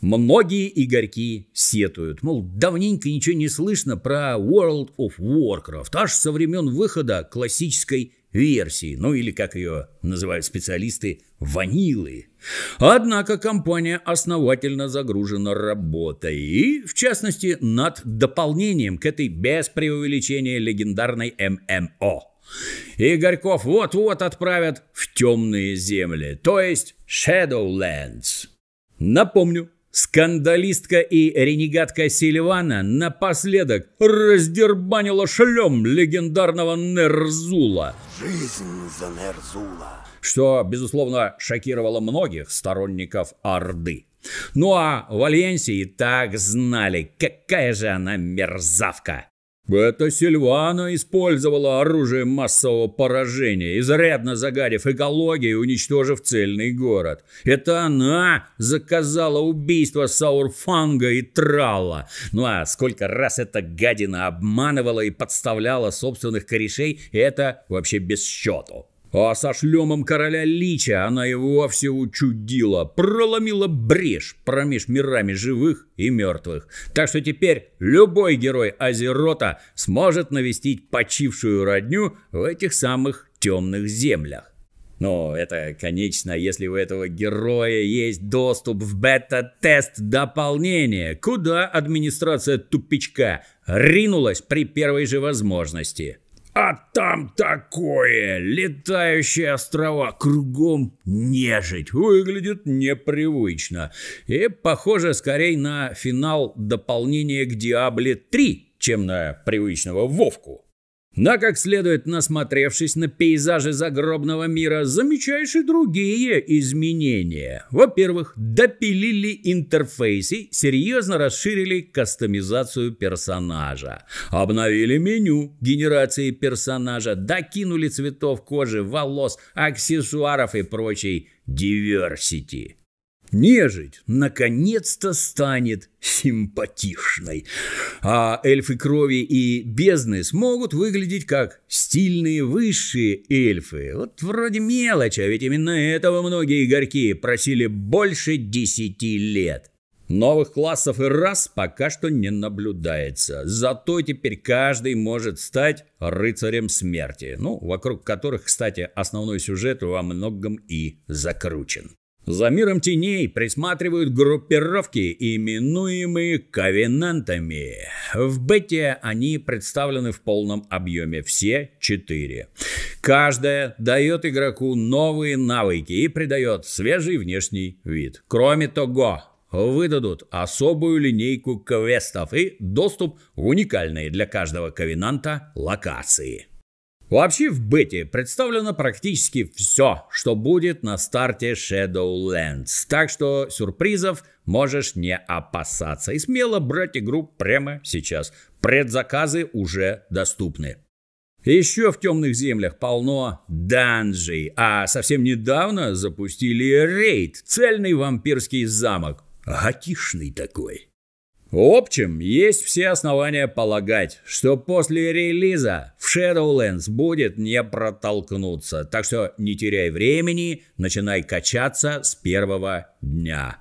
Многие игорьки сетуют, мол, давненько ничего не слышно про World of Warcraft, аж со времен выхода классической версии, ну или, как ее называют специалисты, ванилы. Однако компания основательно загружена работой, и, в частности, над дополнением к этой без преувеличения легендарной ММО. Игорьков вот-вот отправят в темные земли, то есть Shadowlands. Напомню, Скандалистка и ренегатка Сильвана напоследок раздербанила шлем легендарного Нерзула. Жизнь за Нерзула. Что, безусловно, шокировало многих сторонников Орды. Ну а в Альянсе и так знали, какая же она мерзавка. Это Сильвана использовала оружие массового поражения, изрядно загадив экологию и уничтожив цельный город. Это она заказала убийство Саурфанга и Трала. Ну а сколько раз эта гадина обманывала и подставляла собственных корешей, это вообще без счету. А со шлемом короля Лича она его все учудила, проломила брешь промеж мирами живых и мертвых. Так что теперь любой герой Азерота сможет навестить почившую родню в этих самых темных землях. Но это конечно, если у этого героя есть доступ в бета-тест дополнения, куда администрация тупичка ринулась при первой же возможности. А там такое! Летающие острова, кругом нежить. Выглядит непривычно. И похоже скорее на финал дополнения к Диабле 3, чем на привычного Вовку. Но, а как следует насмотревшись на пейзажи загробного мира, замечаешь и другие изменения. Во-первых, допилили интерфейсы, серьезно расширили кастомизацию персонажа. Обновили меню генерации персонажа, докинули цветов кожи, волос, аксессуаров и прочей диверсити. Нежить наконец-то станет симпатичной, а эльфы крови и бездны смогут выглядеть как стильные высшие эльфы. Вот вроде мелочь, а ведь именно этого многие игроки просили больше десяти лет. Новых классов и рас пока что не наблюдается. Зато теперь каждый может стать рыцарем смерти. Ну, вокруг которых, кстати, основной сюжет во многом и закручен. За миром теней присматривают группировки, именуемые ковенантами. В бете они представлены в полном объеме, все четыре. Каждая дает игроку новые навыки и придает свежий внешний вид. Кроме того, выдадут особую линейку квестов и доступ в уникальные для каждого ковенанта локации. Вообще в бете представлено практически все, что будет на старте Shadowlands, так что сюрпризов можешь не опасаться и смело брать игру прямо сейчас. Предзаказы уже доступны. Еще в темных землях полно данжей, а совсем недавно запустили рейд, цельный вампирский замок, гатишный такой. В общем, есть все основания полагать, что после релиза в Shadowlands будет не протолкнуться. Так что не теряй времени, начинай качаться с первого дня.